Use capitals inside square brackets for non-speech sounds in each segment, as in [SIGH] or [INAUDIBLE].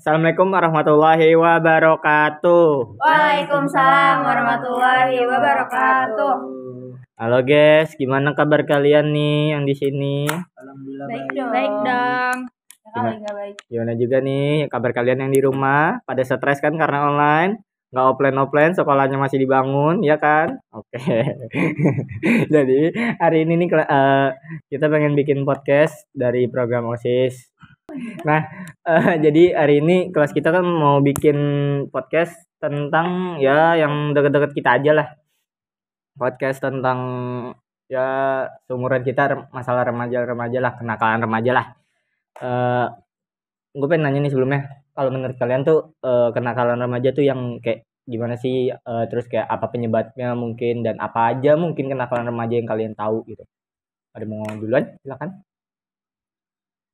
Assalamualaikum warahmatullahi wabarakatuh. Waalaikumsalam warahmatullahi wabarakatuh. Halo guys, gimana kabar kalian nih yang di sini? Alhamdulillah baik, baik dong. Baik dong. Gimana, baik. gimana juga nih kabar kalian yang di rumah? Pada stres kan karena online? nggak offline offline sekolahnya masih dibangun ya kan oke okay. [LAUGHS] jadi hari ini nih eh, kita pengen bikin podcast dari program osis Nah, uh, [LAUGHS] jadi hari ini kelas kita kan mau bikin podcast tentang ya yang deket-deket kita aja lah. Podcast tentang ya seumuran kita masalah remaja-remaja lah, kenakalan remaja lah. Uh, eh, gue pengen nanya nih sebelumnya, kalau menurut kalian tuh uh, kenakalan remaja tuh yang kayak gimana sih? Uh, terus kayak apa penyebabnya mungkin dan apa aja mungkin kenakalan remaja yang kalian tahu gitu. Ada mau duluan? Silakan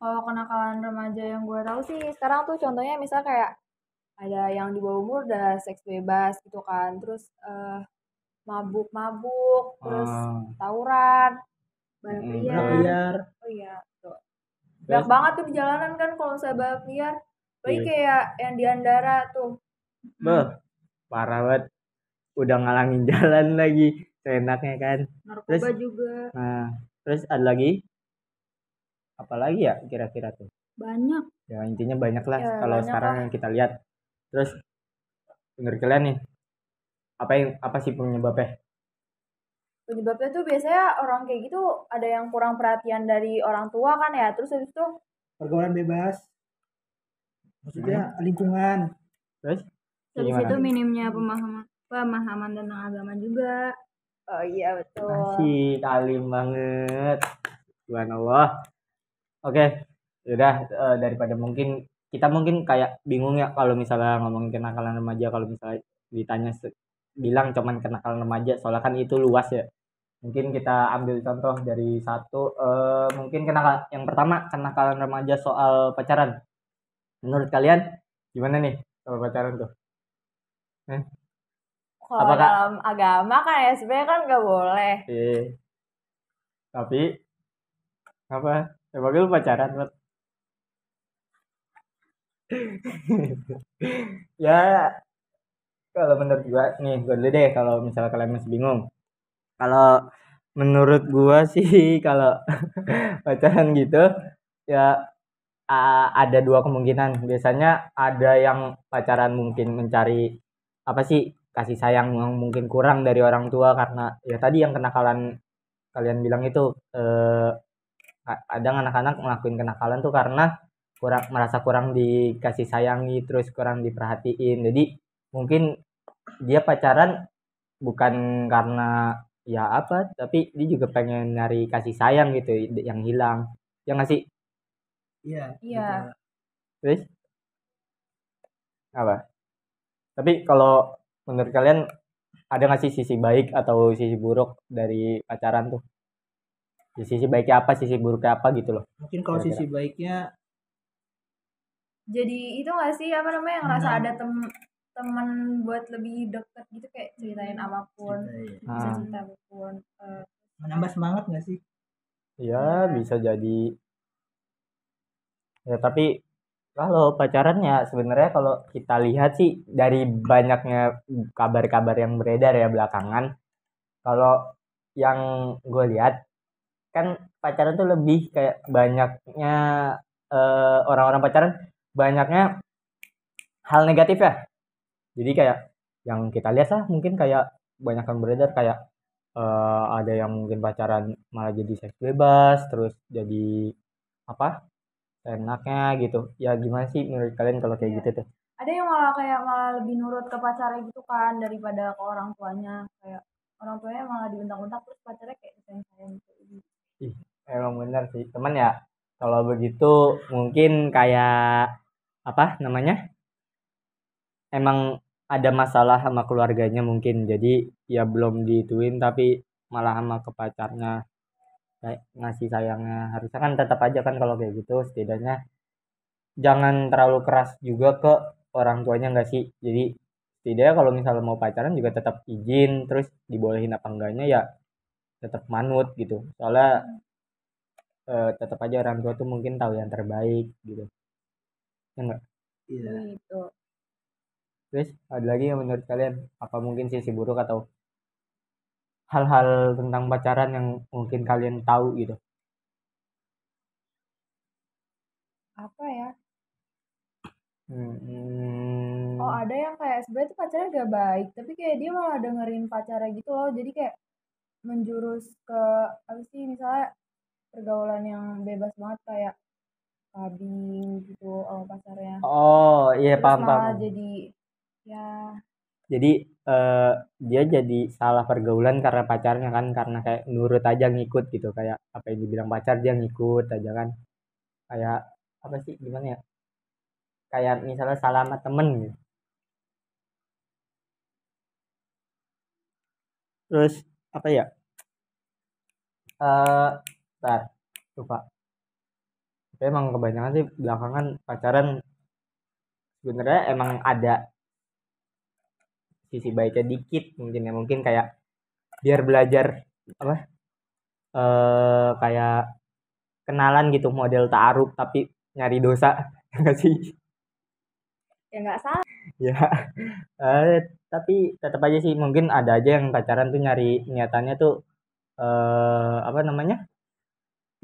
kalau kenakalan remaja yang gue tahu sih sekarang tuh contohnya misal kayak ada yang di bawah umur udah seks bebas gitu kan terus uh, eh, mabuk mabuk terus oh. tawuran balap liar. liar oh iya tuh banyak banget tuh di jalanan kan kalau saya balap liar bagi iya. kayak yang di Andara tuh Beh, parah banget udah ngalangin [LAUGHS] jalan lagi seenaknya kan narkoba terus, juga nah terus ada lagi apalagi ya kira-kira tuh banyak ya intinya banyak lah ya, kalau sekarang lah. yang kita lihat terus menurut kalian nih apa yang apa sih penyebabnya penyebabnya tuh biasanya orang kayak gitu ada yang kurang perhatian dari orang tua kan ya terus habis itu pergaulan bebas maksudnya hmm. lingkungan terus terus itu minimnya pemahaman pemahaman tentang agama juga oh iya betul masih talim banget Allah oke okay. udah e, eh, daripada mungkin kita mungkin kayak bingung ya kalau misalnya ngomongin kenakalan remaja kalau misalnya ditanya bilang cuman kenakalan remaja soalnya kan itu luas ya mungkin kita ambil contoh dari satu e, mungkin kenakalan yang pertama kenakalan remaja soal pacaran menurut kalian gimana nih soal pacaran tuh eh? kalau Apakah... dalam agama kan ya sebenarnya kan nggak boleh. Iya. Tapi apa? Emang ya, lu pacaran, Mat? [LAUGHS] ya kalau menurut gua nih gue dulu deh kalau misalnya kalian masih bingung kalau menurut gua sih [LAUGHS] kalau [LAUGHS] pacaran gitu ya ada dua kemungkinan biasanya ada yang pacaran mungkin mencari apa sih kasih sayang yang mungkin kurang dari orang tua karena ya tadi yang kenakalan kalian bilang itu eh, kadang anak-anak ngelakuin kenakalan tuh karena kurang merasa kurang dikasih sayangi terus kurang diperhatiin jadi mungkin dia pacaran bukan karena ya apa tapi dia juga pengen nyari kasih sayang gitu yang hilang yang ngasih iya iya terus apa tapi kalau menurut kalian ada nggak sih sisi baik atau sisi buruk dari pacaran tuh sisi baiknya apa sisi buruknya apa gitu loh mungkin kalau sisi baiknya jadi itu gak sih apa namanya yang rasa ada tem teman buat lebih deket gitu kayak ceritain apapun bisa ah. cerita apapun eh. menambah semangat gak sih ya bisa jadi ya tapi kalau pacaran ya sebenarnya kalau kita lihat sih dari banyaknya kabar-kabar yang beredar ya belakangan kalau yang gue lihat kan pacaran tuh lebih kayak banyaknya orang eh, orang-orang pacaran banyaknya hal negatif ya jadi kayak yang kita lihat lah mungkin kayak banyak yang beredar kayak uh, ada yang mungkin pacaran malah jadi seks bebas terus jadi apa enaknya gitu ya gimana sih menurut kalian kalau kayak ya. gitu tuh ada yang malah kayak malah lebih nurut ke pacarnya gitu kan daripada ke orang tuanya kayak orang tuanya malah dibentak-bentak terus pacarnya kayak disayang-sayang gitu Ih, emang bener sih. teman ya kalau begitu mungkin kayak apa namanya? Emang ada masalah sama keluarganya mungkin. Jadi ya belum dituin tapi malah sama kepacarnya ngasih sayangnya harusnya kan tetap aja kan kalau kayak gitu setidaknya jangan terlalu keras juga ke orang tuanya nggak sih jadi setidaknya kalau misalnya mau pacaran juga tetap izin terus dibolehin apa enggaknya ya tetap manut gitu soalnya uh, eh, tetap aja orang tua tuh mungkin tahu yang terbaik gitu ya enggak iya gitu. terus ada lagi yang menurut kalian apa mungkin sisi buruk atau hal-hal tentang pacaran yang mungkin kalian tahu gitu apa ya hmm. oh ada yang kayak sebenarnya tuh pacarnya gak baik tapi kayak dia malah dengerin pacarnya gitu loh jadi kayak menjurus ke apa sih misalnya pergaulan yang bebas banget kayak clubbing gitu oh, pacarnya. Oh, iya Terus paham paham. jadi ya jadi uh, dia jadi salah pergaulan karena pacarnya kan karena kayak nurut aja ngikut gitu kayak apa yang dibilang pacar dia ngikut aja kan kayak apa sih gimana ya kayak misalnya salah temen gitu terus apa ya eh uh, tar lupa tapi emang kebanyakan sih belakangan pacaran sebenarnya emang ada sisi baiknya dikit mungkin ya mungkin kayak biar belajar apa eh uh, kayak kenalan gitu model taaruf tapi nyari dosa enggak [LAUGHS] ya sih ya nggak salah ya uh, tapi tetap aja sih mungkin ada aja yang pacaran tuh nyari niatannya tuh uh, apa namanya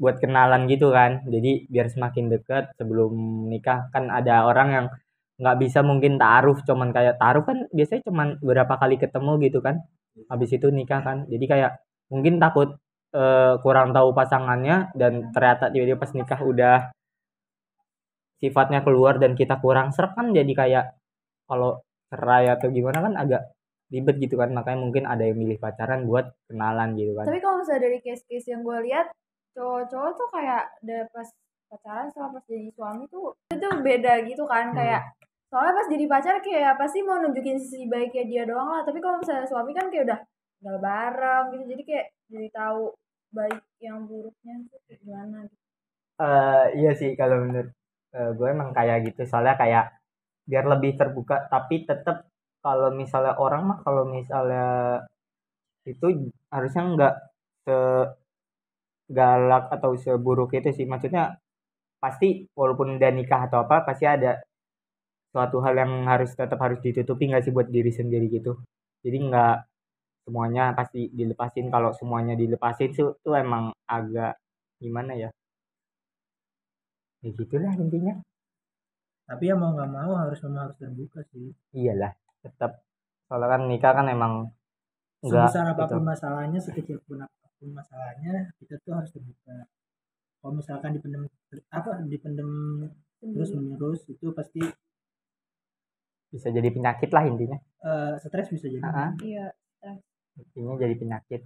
buat kenalan gitu kan jadi biar semakin dekat sebelum nikah kan ada orang yang nggak bisa mungkin taruh cuman kayak taruh kan biasanya cuman berapa kali ketemu gitu kan habis itu nikah kan jadi kayak mungkin takut uh, kurang tahu pasangannya dan ternyata tiba-tiba pas nikah udah sifatnya keluar dan kita kurang serap kan jadi kayak kalau cerai atau gimana kan agak ribet gitu kan makanya mungkin ada yang milih pacaran buat kenalan gitu kan tapi kalau misalnya dari case-case yang gue lihat cowok-cowok tuh kayak udah pas pacaran sama pas jadi suami tuh itu beda gitu kan hmm. kayak soalnya pas jadi pacar kayak apa sih mau nunjukin sisi baiknya dia doang lah tapi kalau misalnya suami kan kayak udah nggak bareng gitu jadi kayak jadi tahu baik yang buruknya tuh gimana gitu uh, iya sih kalau menurut uh, eh, gue emang kayak gitu soalnya kayak biar lebih terbuka tapi tetap kalau misalnya orang mah kalau misalnya itu harusnya nggak se galak atau seburuk itu sih maksudnya pasti walaupun udah nikah atau apa pasti ada suatu hal yang harus tetap harus ditutupi nggak sih buat diri sendiri gitu jadi nggak semuanya pasti dilepasin kalau semuanya dilepasin itu tuh emang agak gimana ya ya gitulah intinya tapi ya mau nggak mau harus memang harus terbuka sih iyalah tetap soalnya kan nikah kan emang enggak sebesar gitu. apapun gitu. masalahnya sekecil pun apapun masalahnya kita tuh harus terbuka kalau misalkan dipendem apa dipendem terus menerus itu pasti bisa jadi penyakit lah intinya uh, stres bisa jadi uh-huh. iya stres intinya jadi penyakit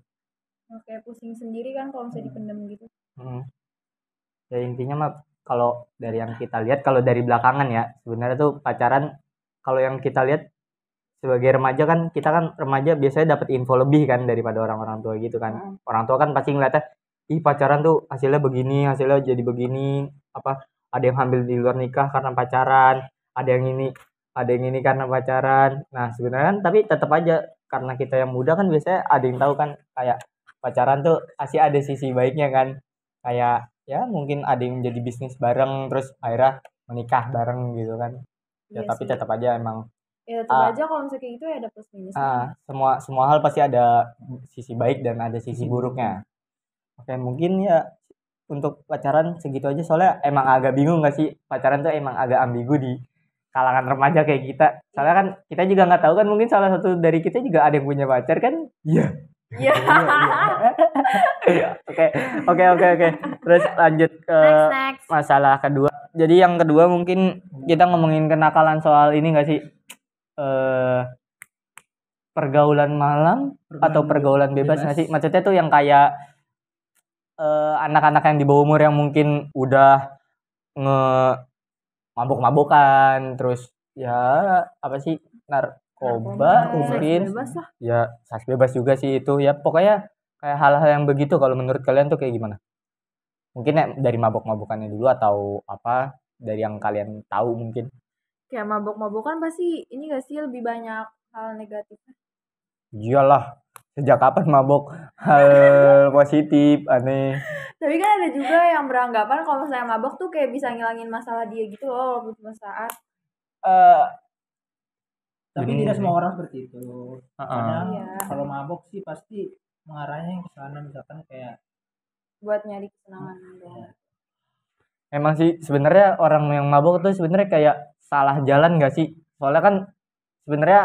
oke pusing sendiri kan kalau misalnya hmm. dipendem gitu hmm. ya intinya mah kalau dari yang kita lihat kalau dari belakangan ya sebenarnya tuh pacaran kalau yang kita lihat sebagai remaja kan kita kan remaja biasanya dapat info lebih kan daripada orang-orang tua gitu kan hmm. orang tua kan pasti ngeliatnya ih pacaran tuh hasilnya begini hasilnya jadi begini apa ada yang hamil di luar nikah karena pacaran ada yang ini ada yang ini karena pacaran nah sebenarnya kan tapi tetap aja karena kita yang muda kan biasanya ada yang tahu kan kayak pacaran tuh pasti ada sisi baiknya kan kayak ya mungkin ada yang jadi bisnis bareng terus akhirnya menikah bareng gitu kan ya yes. Iya tapi tetap aja emang ya tetap uh, ah. aja kalau misalnya kayak gitu ya ada plus minusnya uh, semua semua hal pasti ada sisi baik dan ada sisi iya. buruknya oke mungkin ya untuk pacaran segitu aja soalnya emang agak bingung gak sih pacaran tuh emang agak ambigu di kalangan remaja kayak kita soalnya kan kita juga nggak tahu kan mungkin salah satu dari kita juga ada yang punya pacar kan iya iya, [LAUGHS] iya, iya. oke oke oke oke terus lanjut ke next, next. masalah kedua jadi yang kedua mungkin kita ngomongin kenakalan soal ini gak sih eh, pergaulan malam pergaulan atau pergaulan bebas, bebas. sih? Maksudnya tuh yang kayak eh, anak-anak yang di bawah umur yang mungkin udah nge mabuk-mabukan terus ya apa sih narkoba mungkin ya sas bebas juga sih itu ya pokoknya kayak hal-hal yang begitu kalau menurut kalian tuh kayak gimana mungkin ya, dari mabuk mabukannya dulu atau apa dari yang kalian tahu mungkin kayak mabok-mabokan pasti ini gak sih lebih banyak hal negatifnya? Iyalah, sejak kapan mabok hal [LAUGHS] positif aneh tapi kan ada juga yang beranggapan kalau misalnya mabok tuh kayak bisa ngilangin masalah dia gitu loh waktu saat uh, tapi hmm. tidak semua orang seperti itu uh -uh. iya. kalau mabok sih pasti mengarahnya ke sana misalkan kayak buat nyari kesenangan hmm. Emang sih sebenarnya orang yang mabok tuh sebenarnya kayak salah jalan gak sih soalnya kan sebenarnya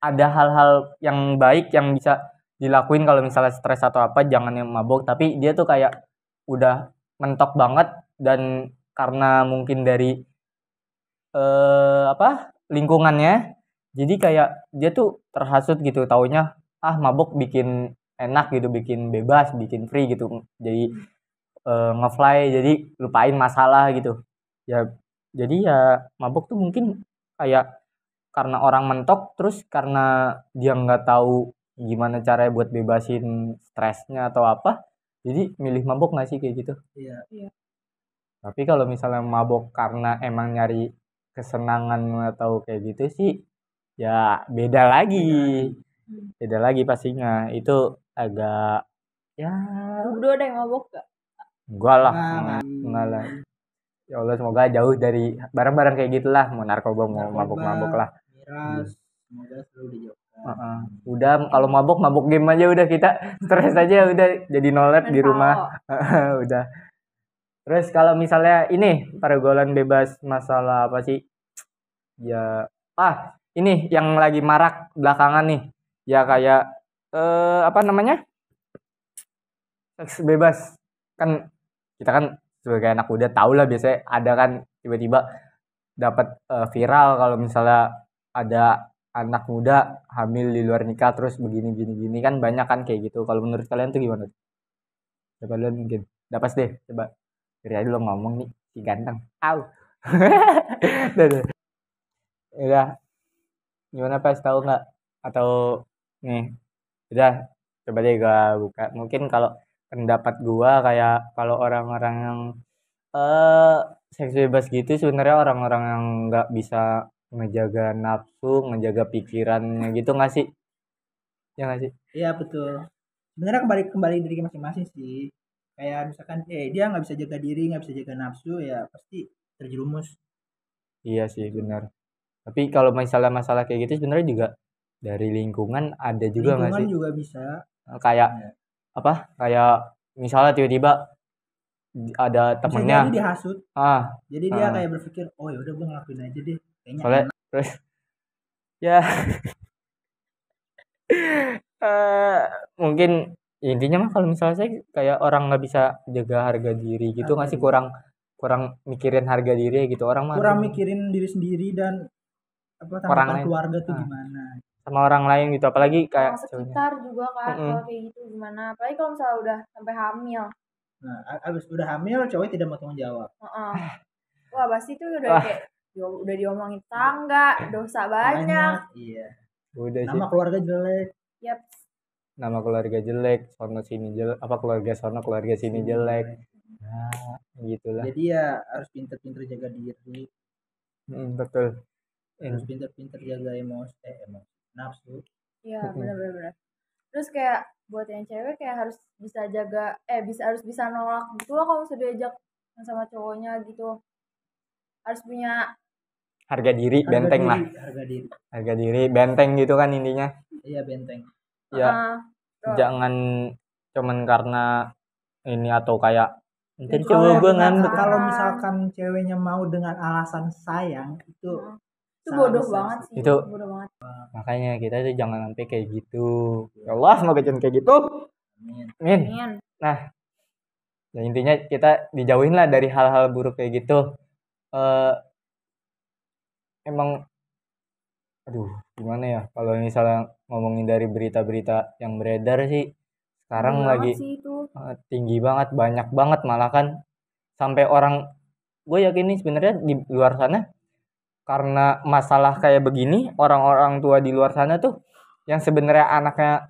ada hal-hal yang baik yang bisa dilakuin kalau misalnya stres atau apa jangan yang mabok tapi dia tuh kayak udah mentok banget dan karena mungkin dari eh apa lingkungannya jadi kayak dia tuh terhasut gitu taunya ah mabok bikin enak gitu bikin bebas bikin free gitu jadi eh, ngefly jadi lupain masalah gitu ya jadi ya mabok tuh mungkin kayak karena orang mentok terus karena dia nggak tahu gimana caranya buat bebasin stresnya atau apa jadi milih mabok nggak sih kayak gitu iya iya tapi kalau misalnya mabok karena emang nyari kesenangan atau kayak gitu sih ya beda lagi beda lagi pastinya itu agak ya berdua ada yang mabok gak? Enggak lah, enggak, enggak lah ya Allah semoga jauh dari barang-barang kayak gitulah mau narkoba mau mabuk-mabuk lah miras uh -uh. udah kalau mabuk mabuk game aja udah kita stres aja udah jadi nolet di rumah [LAUGHS] udah terus kalau misalnya ini pergaulan bebas masalah apa sih ya ah ini yang lagi marak belakangan nih ya kayak eh apa namanya seks bebas kan kita kan sebagai anak muda tau lah biasanya ada kan tiba-tiba dapat uh, eh, viral kalau misalnya ada anak muda hamil di luar nikah terus begini gini gini kan banyak kan kayak gitu kalau menurut kalian tuh gimana coba lu mungkin dapat deh coba dari lu ngomong nih si ganteng au [LAUGHS] udah gimana pas tahu nggak atau nih udah coba deh gue buka mungkin kalau pendapat gua kayak kalau orang-orang yang uh, seks bebas gitu sebenarnya orang-orang yang nggak bisa menjaga nafsu, menjaga pikirannya gitu nggak sih? Ya nggak sih? Iya betul. Sebenarnya kembali kembali diri masing-masing sih. Kayak misalkan eh dia nggak bisa jaga diri, nggak bisa jaga nafsu ya pasti terjerumus. Iya sih benar. Tapi kalau misalnya masalah kayak gitu sebenarnya juga dari lingkungan ada juga nggak sih? Lingkungan juga bisa. Kayak iya apa kayak misalnya tiba-tiba ada temennya jadi hasut ah jadi dia ah. kayak berpikir oh ya udah gue ngelakuin aja deh kayaknya Soalnya, terus [LAUGHS] ya uh, mungkin intinya mah kalau misalnya saya kayak orang nggak bisa jaga harga diri gitu harga ngasih diri. kurang kurang mikirin harga diri gitu orang mah kurang mikirin diri sendiri dan apa tanggapan keluarga tuh ah. gimana sama orang lain gitu apalagi iya, kayak sama sekitar juga kan mm -hmm. kalau kayak gitu gimana apalagi kalau misalnya udah sampai hamil nah abis udah hamil cowok tidak mau tanggung jawab uh -uh. wah pasti itu udah wah. kayak udah diomongin tangga dosa banyak, banyak iya udah nama sih. keluarga jelek yep nama keluarga jelek sono sini jelek apa keluarga sono keluarga sini jelek nah gitulah jadi ya harus pinter-pinter jaga diri hmm, betul harus pinter-pinter jaga emosi eh, emosi nafsu iya [LAUGHS] benar-benar terus kayak buat yang cewek kayak harus bisa jaga eh bisa harus bisa nolak gitu loh kalau sudah diajak sama cowoknya gitu harus punya harga diri harga benteng diri, lah harga diri harga diri benteng gitu kan intinya iya benteng ya uh, jangan cuman karena ini atau kayak mungkin cowok gue kalau ah. misalkan ceweknya mau dengan alasan sayang itu ah itu bodoh banget sih itu bodoh banget makanya kita tuh jangan sampai kayak gitu ya Allah semoga jangan kayak gitu amin. nah ya intinya kita dijauhin lah dari hal-hal buruk kayak gitu uh, emang aduh gimana ya kalau misalnya ngomongin dari berita-berita yang beredar sih sekarang lagi sih eh, tinggi banget banyak banget malah kan sampai orang gue yakin nih sebenarnya di luar sana karena masalah kayak begini orang-orang tua di luar sana tuh yang sebenarnya anaknya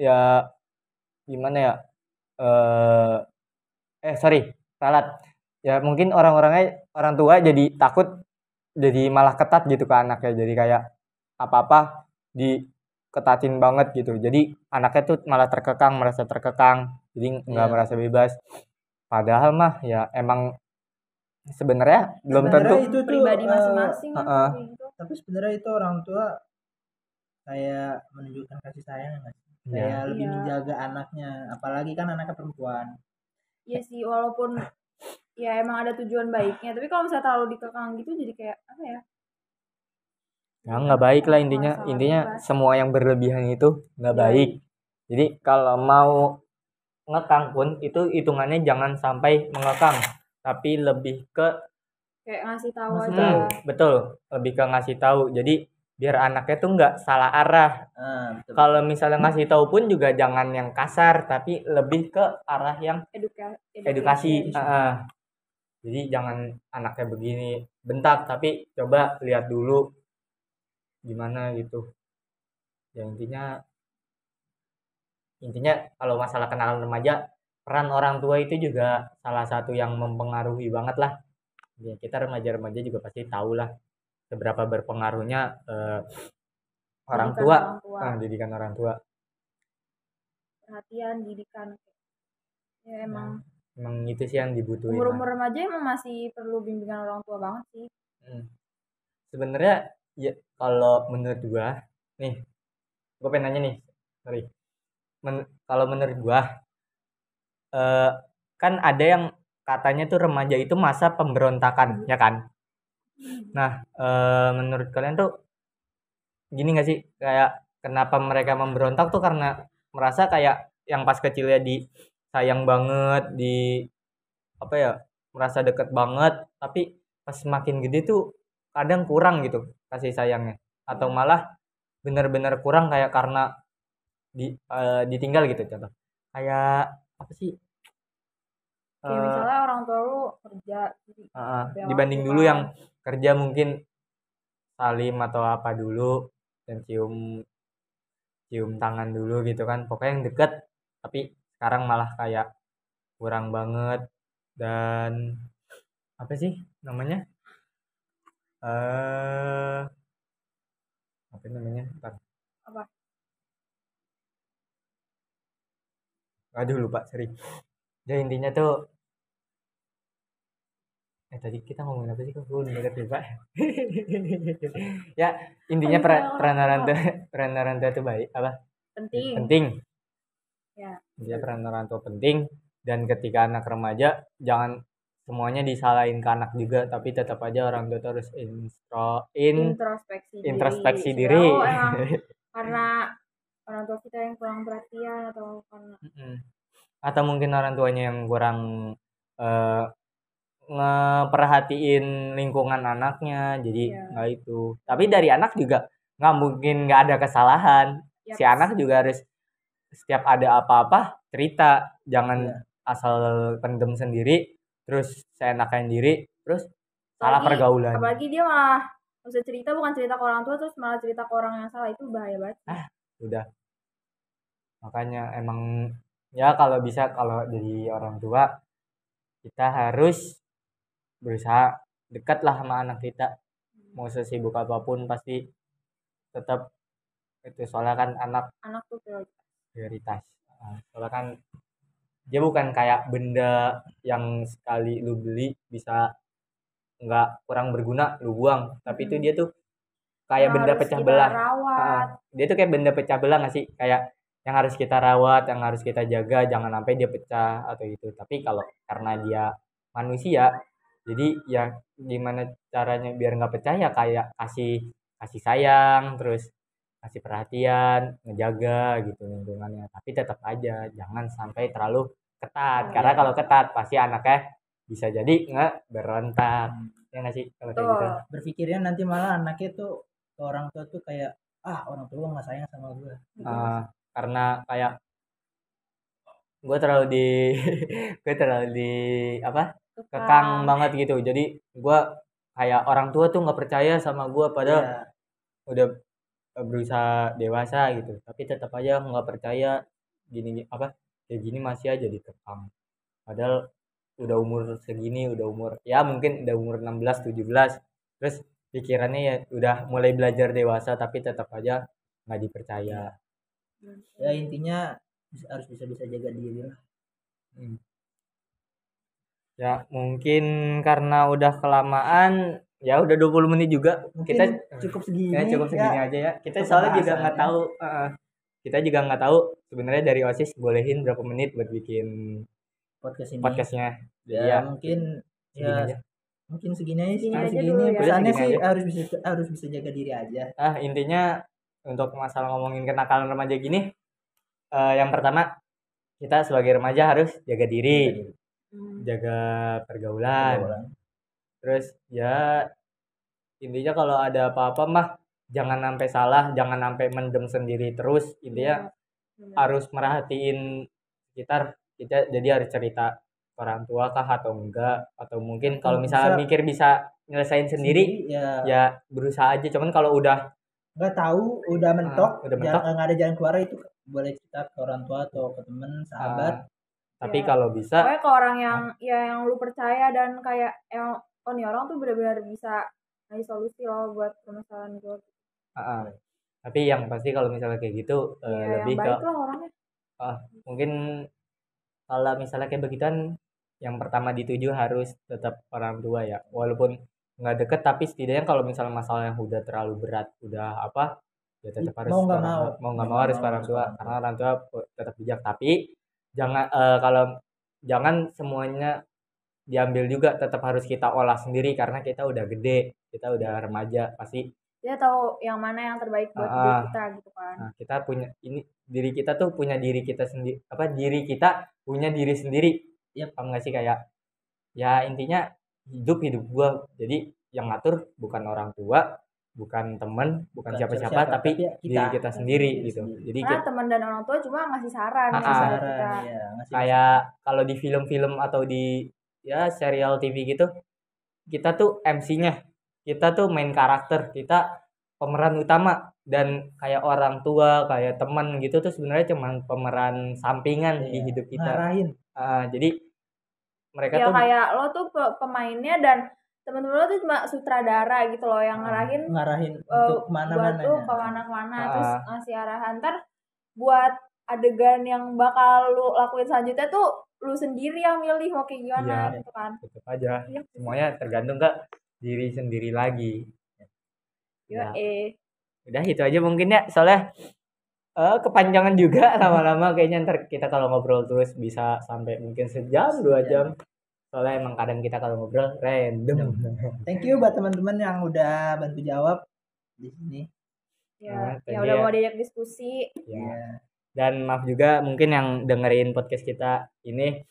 ya gimana ya eh eh sorry salah ya mungkin orang-orangnya orang tua jadi takut jadi malah ketat gitu ke anaknya jadi kayak apa-apa diketatin banget gitu jadi anaknya tuh malah terkekang merasa terkekang jadi nggak yeah. merasa bebas padahal mah ya emang sebenarnya belum tentu itu tuh, pribadi eh, masing-masing uh, uh, uh, tapi sebenarnya itu orang tua kayak menunjukkan kasih sayang kan? Yeah. Iya. kayak yeah. lebih iya. menjaga anaknya apalagi kan anaknya perempuan Iya sih walaupun ya emang ada tujuan baiknya tapi kalau misalnya terlalu dikekang gitu jadi kayak apa ya ya nggak baik lah intinya intinya semua yang berlebihan itu nggak iya. baik jadi kalau mau ngekang pun itu hitungannya jangan sampai mengekang tapi lebih ke kayak ngasih tahu aja. Hmm, Betul, lebih ke ngasih tahu. Jadi biar anaknya tuh nggak salah arah. Hmm, Kalau misalnya ngasih tahu pun juga jangan yang kasar, tapi lebih ke arah yang Eduka edukasi. edukasi. Uh, ah, uh. Ah. Jadi jangan anaknya begini bentak, tapi coba lihat dulu gimana gitu. Ya intinya intinya kalau masalah kenalan remaja peran orang tua itu juga salah satu yang mempengaruhi banget lah ya, kita remaja-remaja juga pasti tahu lah seberapa berpengaruhnya eh, orang, tua, orang tua ah, didikan orang tua perhatian didikan ya, ya emang nah, emang itu sih yang dibutuhin umur umur remaja emang masih perlu bimbingan orang tua banget sih hmm. sebenarnya ya kalau menurut gua nih gue pengen nanya nih sorry Men, kalau menurut gua uh, kan ada yang katanya tuh remaja itu masa pemberontakan ya kan nah uh, menurut kalian tuh gini gak sih kayak kenapa mereka memberontak tuh karena merasa kayak yang pas kecilnya di sayang banget di apa ya merasa deket banget tapi pas semakin gede tuh kadang kurang gitu kasih sayangnya atau malah benar-benar kurang kayak karena di uh, ditinggal gitu contoh kayak apa sih Kayak uh, misalnya orang tua lu kerja uh, dibanding gitu dulu yang kan. kerja mungkin salim atau apa dulu dan cium cium tangan dulu gitu kan pokoknya yang deket tapi sekarang malah kayak kurang banget dan apa sih namanya eh uh, apa namanya Bentar. apa aduh lupa sering ya intinya tuh eh tadi kita ngomongin apa sih kok gue nggak [LAUGHS] ya intinya peran peran orang tua peran orang tua itu baik apa penting penting ya dia peran orang tua penting dan ketika anak remaja jangan semuanya disalahin ke anak juga tapi tetap aja orang tua harus intro in, introspeksi introspeksi diri, Oh, emang, [LAUGHS] karena orang tua kita yang kurang perhatian atau karena atau mungkin orang tuanya yang kurang uh, ngeperhatiin lingkungan anaknya jadi yeah. nggak itu tapi dari anak juga nggak mungkin nggak ada kesalahan yep. si anak juga harus setiap ada apa-apa cerita jangan yeah. asal pendem sendiri terus saya seenaknya sendiri terus salah pergaulan apalagi dia malah bisa cerita bukan cerita ke orang tua terus malah cerita ke orang yang salah itu bahaya banget ah udah makanya emang ya kalau bisa kalau jadi orang tua kita harus berusaha dekat lah sama anak kita mau sesibuk apapun pasti tetap itu soalnya kan anak anak tuh prioritas prioritas ah, soalnya kan dia bukan kayak benda yang sekali lu beli bisa nggak kurang berguna lu buang tapi itu hmm. dia tuh kayak yang benda pecah belah ah, ah. dia tuh kayak benda pecah belah nggak sih kayak yang harus kita rawat yang harus kita jaga jangan sampai dia pecah atau itu tapi kalau karena dia manusia jadi ya gimana caranya biar nggak pecah ya kayak kasih kasih sayang terus kasih perhatian ngejaga gitu lingkungannya tapi tetap aja jangan sampai terlalu ketat oh, karena iya. kalau ketat pasti anaknya bisa jadi nggak berontak hmm. ya nggak sih kalau kayak gitu berpikirnya nanti malah anaknya tuh orang tua tuh kayak ah orang tua nggak sayang sama gue uh, gitu, ah, karena kayak gue terlalu di [LAUGHS] gue terlalu di apa kekang, banget gitu jadi gue kayak orang tua tuh nggak percaya sama gue pada yeah. udah e, berusaha dewasa gitu tapi tetap aja nggak percaya gini apa kayak gini masih aja dikekang padahal udah umur segini udah umur ya mungkin udah umur 16 17 terus pikirannya ya udah mulai belajar dewasa tapi tetap aja nggak dipercaya ya intinya harus bisa bisa jaga diri lah hmm. Ya, mungkin karena udah kelamaan ya udah 20 menit juga. Mungkin kita cukup segini. Ya, cukup ya. segini ya. aja ya. Kita cukup soalnya juga nggak ya. tahu uh, kita juga nggak tahu sebenarnya dari OSIS bolehin berapa menit buat bikin podcast ini. Podcastnya. Ya, ya. mungkin ya aja. mungkin segini aja sih segini, segini, segini. Ya. segini sih aja. harus bisa harus bisa jaga diri aja ah intinya untuk masalah ngomongin kenakalan remaja gini uh, yang pertama kita sebagai remaja harus jaga diri Hmm. jaga pergaulan. pergaulan. Terus ya intinya kalau ada apa-apa mah jangan sampai salah, jangan sampai mendem sendiri terus. Intinya ya, harus merhatiin sekitar kita jadi harus cerita orang tua kah atau enggak atau mungkin kalau misalnya bisa, mikir bisa nyelesain sendiri ya. ya berusaha aja cuman kalau udah nggak tahu udah ah, mentok, uh, udah mentok. Jalan, gak ada jalan keluar itu boleh cerita ke orang tua atau ke temen sahabat uh, tapi yeah. kalau bisa pokoknya ke orang yang nah. ya yang lu percaya dan kayak yang oh nih orang tuh benar-benar bisa ngasih solusi loh buat permasalahan gue uh, uh. tapi yang pasti kalau misalnya kayak gitu yeah, uh, iya, lebih ke lah orangnya. Uh, mungkin kalau misalnya kayak begituan yang pertama dituju harus tetap orang tua ya walaupun nggak deket tapi setidaknya kalau misalnya masalah yang udah terlalu berat udah apa ya tetap iya, harus mau nggak mau mau nggak mau harus orang tua karena orang tua tetap bijak tapi jangan uh, kalau jangan semuanya diambil juga tetap harus kita olah sendiri karena kita udah gede kita udah remaja pasti kita tahu yang mana yang terbaik buat uh, diri kita gitu kan nah, kita punya ini diri kita tuh punya diri kita sendiri apa diri kita punya diri sendiri ya apa enggak sih kayak ya intinya hidup hidup gua jadi yang ngatur bukan orang tua bukan teman bukan siapa-siapa tapi, kita, ya diri kita sendiri kita gitu sendiri. jadi kita, teman dan orang tua cuma ngasih saran, ngasih saran kita. Iya, ngasih kayak kalau di film-film atau di ya serial TV gitu kita tuh MC-nya kita tuh main karakter kita pemeran utama dan kayak orang tua kayak teman gitu tuh sebenarnya cuma pemeran sampingan iya. di hidup kita Uh, jadi mereka ya, tuh kayak lo tuh pemainnya dan teman-teman lo tuh cuma sutradara gitu loh yang ah, ngarahin ngarahin uh, untuk mana mana tuh kemana mana ah. terus ngasih arahan ter buat adegan yang bakal lu lakuin selanjutnya tuh lu sendiri yang milih mau kayak gimana ya, gitu kan tetap aja ya. semuanya tergantung ke diri sendiri lagi ya eh udah itu aja mungkin ya soalnya uh, kepanjangan juga [LAUGHS] lama-lama kayaknya ntar kita kalau ngobrol terus bisa sampai mungkin sejam dua jam soalnya emang kadang kita kalau ngobrol random thank you buat teman-teman yang udah bantu jawab di sini ya nah, ya udah ya. mau diajak diskusi ya iya. dan maaf juga mungkin yang dengerin podcast kita ini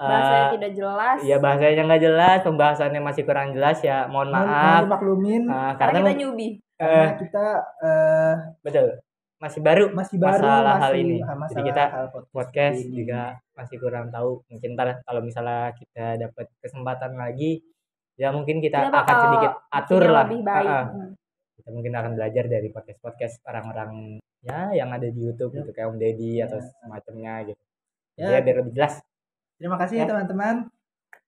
eh, bahasanya uh, tidak jelas ya bahasanya nggak jelas pembahasannya masih kurang jelas ya mohon maaf mohon maklumin uh, eh, karena, karena kita nyubi karena eh. kita uh, betul masih baru masih baru masalah masih, hal ini masalah jadi kita podcast, podcast ini. juga masih kurang tahu mungkin ntar kalau misalnya kita dapat kesempatan lagi ya mungkin kita, ya, akan sedikit atur lah lebih baik. Uh, uh. kita mungkin akan belajar dari podcast podcast orang-orang ya yang ada di YouTube ya. gitu kayak Om Deddy ya. atau semacamnya gitu ya. ya biar lebih jelas terima kasih ya. teman-teman ya.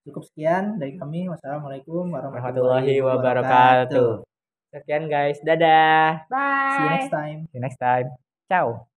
cukup sekian dari kami wassalamualaikum warahmatullahi, warahmatullahi wabarakatuh, wabarakatuh. Sekian guys. Dadah. Bye. See you next time. See you next time. Ciao.